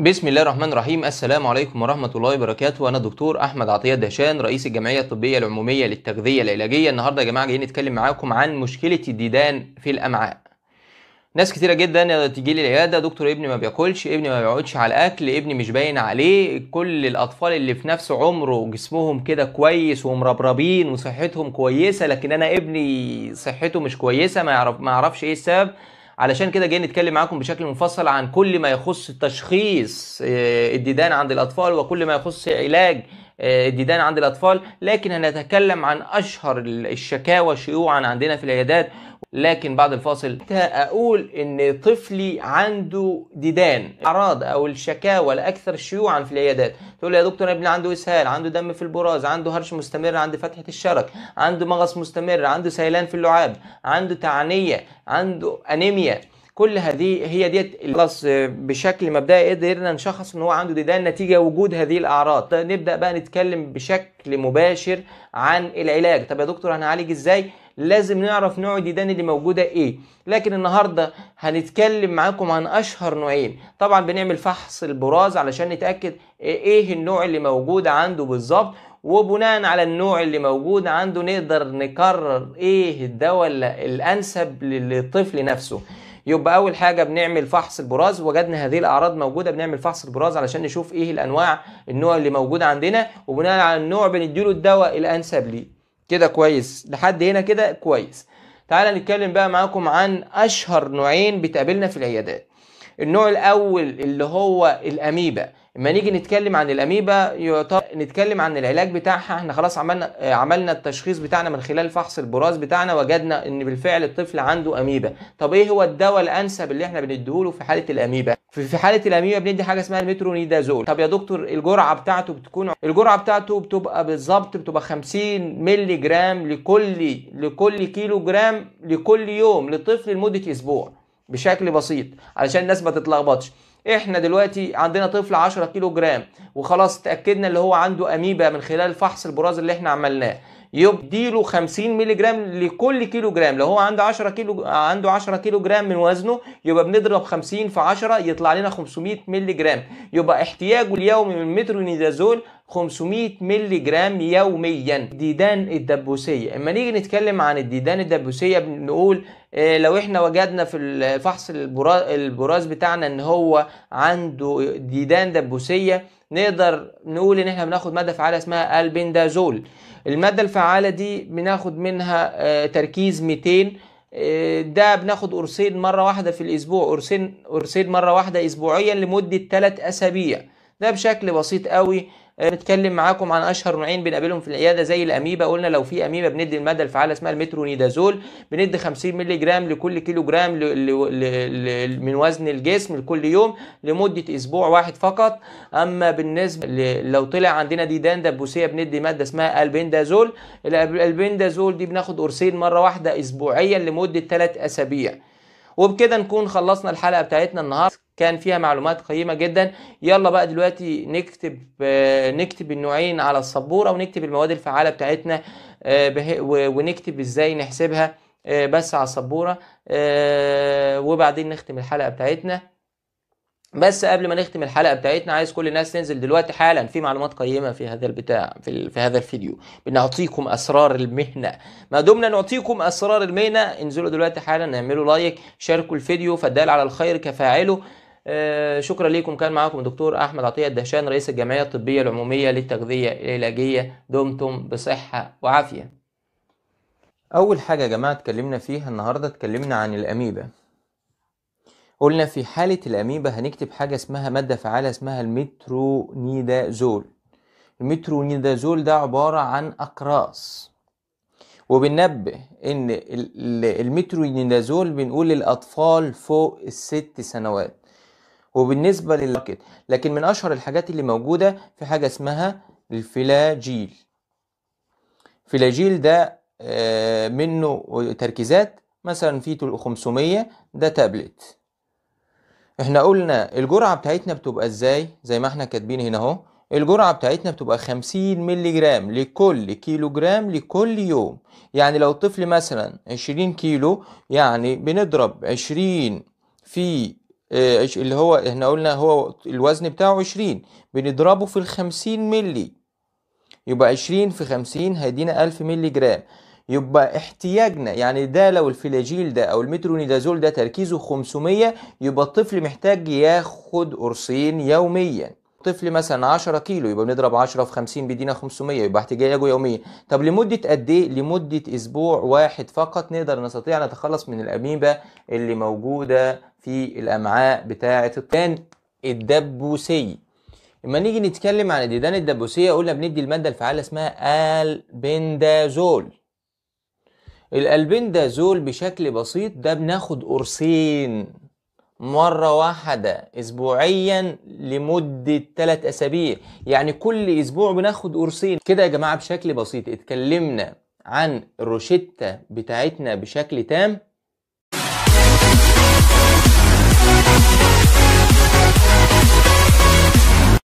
بسم الله الرحمن الرحيم السلام عليكم ورحمة الله وبركاته أنا الدكتور أحمد عطية دهشان رئيس الجمعية الطبية العمومية للتغذية العلاجية النهاردة يا جماعة جايين نتكلم معاكم عن مشكلة الديدان في الأمعاء ناس كتيرة جدا تيجي لي العيادة دكتور ابني ما بياكلش ابني ما بيقعدش على الأكل ابني مش باين عليه كل الأطفال اللي في نفس عمره جسمهم كده كويس ومربربين وصحتهم كويسة لكن أنا ابني صحته مش كويسة ما يعرف ما يعرفش إيه السبب علشان كده جاي نتكلم معاكم بشكل مفصل عن كل ما يخص تشخيص آه، الديدان عند الاطفال وكل ما يخص علاج آه، الديدان عند الاطفال لكن هنتكلم عن اشهر الشكاوى شيوعا عندنا في العيادات لكن بعد الفاصل أقول إن طفلي عنده ديدان اعراض أو الشكاوى الأكثر شيوعا في العيادات تقول يا دكتور ابني عنده إسهال عنده دم في البراز عنده هرش مستمر عند فتحة الشرج عنده مغص مستمر عنده سيلان في اللعاب عنده تعنية عنده أنيميا كل هذه هي ديت خلاص آه، بشكل مبدئي قدرنا نشخص ان هو عنده ديدان نتيجه وجود هذه الاعراض طيب نبدا بقى نتكلم بشكل مباشر عن العلاج طب يا دكتور هنعالج ازاي لازم نعرف نوع الديدان اللي موجوده ايه لكن النهارده هنتكلم معاكم عن اشهر نوعين طبعا بنعمل فحص البراز علشان نتاكد ايه النوع اللي موجود عنده بالظبط وبناء على النوع اللي موجود عنده نقدر نقرر ايه الدواء الانسب للطفل نفسه يبقى اول حاجه بنعمل فحص البراز وجدنا هذه الاعراض موجوده بنعمل فحص البراز علشان نشوف ايه الانواع النوع اللي موجود عندنا وبناء على النوع بنديله الدواء الانسب ليه كده كويس لحد هنا كده كويس تعالى نتكلم بقى معاكم عن اشهر نوعين بتقابلنا في العيادات النوع الاول اللي هو الاميبا لما نيجي نتكلم عن الاميبا نتكلم عن العلاج بتاعها احنا خلاص عملنا عملنا التشخيص بتاعنا من خلال فحص البراز بتاعنا وجدنا ان بالفعل الطفل عنده اميبا طب ايه هو الدواء الانسب اللي احنا بنديهوله في حاله الاميبا في حاله الاميبا بندي حاجه اسمها المترونيدازول طب يا دكتور الجرعه بتاعته بتكون الجرعه بتاعته بتبقى بالظبط بتبقى 50 مللي جرام لكل لكل كيلو جرام لكل يوم لطفل لمده اسبوع بشكل بسيط علشان الناس ما تتلخبطش احنا دلوقتي عندنا طفل 10 كيلو جرام وخلاص اتاكدنا اللي هو عنده اميبا من خلال فحص البراز اللي احنا عملناه يديله 50 مللي جرام لكل كيلو جرام لو هو عنده 10 كيلو عنده 10 كيلو جرام من وزنه يبقى بنضرب 50 في 10 يطلع لنا 500 مللي جرام يبقى احتياجه اليومي من مترونيدازول 500 مللي جرام يوميا ديدان الدبوسية اما نيجي نتكلم عن الديدان الدبوسية بنقول آه، لو احنا وجدنا في الفحص البراز بتاعنا ان هو عنده ديدان دبوسية نقدر نقول ان احنا بناخد ماده فعاله اسمها البندازول الماده الفعاله دي بناخد منها آه، تركيز 200 آه، ده بناخد قرصين مره واحده في الاسبوع قرصين قرصين مره واحده اسبوعيا لمده 3 اسابيع ده بشكل بسيط قوي آه، نتكلم معاكم عن اشهر نوعين بنقابلهم في العياده زي الاميبا قلنا لو في اميبا بندي الماده الفعاله اسمها المترونيدازول بندي 50 مللي جرام لكل كيلو جرام من وزن الجسم لكل يوم لمده اسبوع واحد فقط اما بالنسبه لو طلع عندنا ديدان دبوسيه بندي ماده اسمها البندازول البندازول دي بناخد قرصين مره واحده اسبوعيا لمده 3 اسابيع وبكده نكون خلصنا الحلقه بتاعتنا النهارده كان فيها معلومات قيمه جدا يلا بقى دلوقتي نكتب آه، نكتب النوعين على السبوره ونكتب المواد الفعاله بتاعتنا آه، ونكتب ازاي نحسبها آه، بس على السبوره وبعدين نختم الحلقه بتاعتنا بس قبل ما نختم الحلقه بتاعتنا عايز كل الناس تنزل دلوقتي حالا في معلومات قيمه في هذا البتاع في, في هذا الفيديو بنعطيكم اسرار المهنه ما دمنا نعطيكم اسرار المهنه انزلوا دلوقتي حالا اعملوا لايك شاركوا الفيديو فالدال على الخير كفاعله آه، شكرا لكم كان معاكم الدكتور احمد عطيه الدهشان رئيس الجمعيه الطبيه العموميه للتغذيه العلاجيه دمتم بصحه وعافيه اول حاجه يا جماعه اتكلمنا فيها النهارده اتكلمنا عن الاميبا قلنا في حاله الاميبا هنكتب حاجه اسمها ماده فعاله اسمها المترونيدازول المترونيدازول ده عباره عن اقراص وبننبه ان المترونيدازول بنقول للاطفال فوق الست سنوات وبالنسبه للماركت لكن من اشهر الحاجات اللي موجوده في حاجه اسمها الفلاجيل فلاجيل ده آه، منه تركيزات مثلا في 500 ده تابلت احنا قلنا الجرعه بتاعتنا بتبقى ازاي زي ما احنا كاتبين هنا اهو الجرعه بتاعتنا بتبقى 50 مللي جرام لكل كيلو جرام لكل يوم يعني لو الطفل مثلا 20 كيلو يعني بنضرب 20 في آه، اللي هو احنا قلنا هو الوزن بتاعه 20 بنضربه في ال 50 مللي يبقى 20 في 50 هيدينا 1000 مللي جرام يبقى احتياجنا يعني ده لو الفلاجيل ده او المترونيدازول ده تركيزه 500 يبقى الطفل محتاج ياخد قرصين يوميا طفل مثلا 10 كيلو يبقى بنضرب 10 في 50 بيدينا 500 يبقى احتياجه يوميا طب لمده قد ايه لمده اسبوع واحد فقط نقدر نستطيع نتخلص من الاميبا اللي موجوده في الامعاء بتاعه الديدان الدبوسي اما نيجي نتكلم عن الديدان الدبوسيه قلنا بندي الماده الفعاله اسمها البندازول الالبندازول بشكل بسيط ده بناخد قرصين مرة واحدة أسبوعيا لمدة ثلاث أسابيع يعني كل أسبوع بناخد قرصين كده يا جماعة بشكل بسيط اتكلمنا عن الروشتة بتاعتنا بشكل تام